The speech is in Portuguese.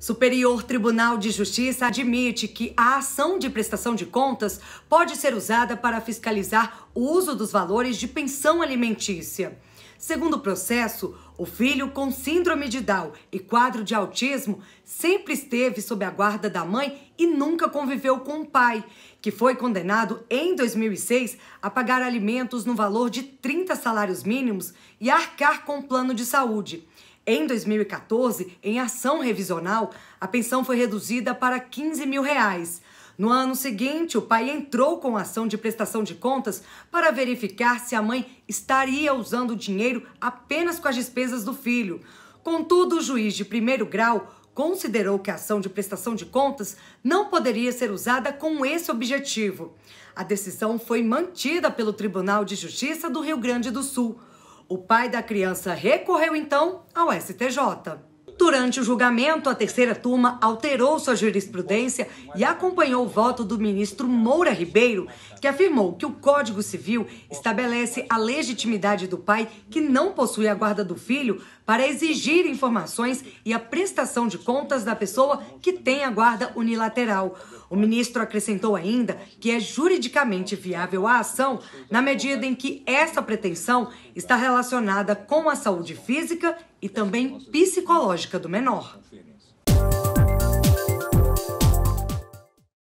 Superior Tribunal de Justiça admite que a ação de prestação de contas pode ser usada para fiscalizar o uso dos valores de pensão alimentícia. Segundo o processo, o filho com síndrome de Down e quadro de autismo sempre esteve sob a guarda da mãe e nunca conviveu com o pai, que foi condenado em 2006 a pagar alimentos no valor de 30 salários mínimos e arcar com o plano de saúde. Em 2014, em ação revisional, a pensão foi reduzida para 15 mil reais. No ano seguinte, o pai entrou com ação de prestação de contas para verificar se a mãe estaria usando o dinheiro apenas com as despesas do filho. Contudo, o juiz de primeiro grau considerou que a ação de prestação de contas não poderia ser usada com esse objetivo. A decisão foi mantida pelo Tribunal de Justiça do Rio Grande do Sul. O pai da criança recorreu então ao STJ. Durante o julgamento, a terceira turma alterou sua jurisprudência e acompanhou o voto do ministro Moura Ribeiro, que afirmou que o Código Civil estabelece a legitimidade do pai que não possui a guarda do filho para exigir informações e a prestação de contas da pessoa que tem a guarda unilateral. O ministro acrescentou ainda que é juridicamente viável a ação na medida em que essa pretensão está relacionada com a saúde física e também psicológica lógica do menor.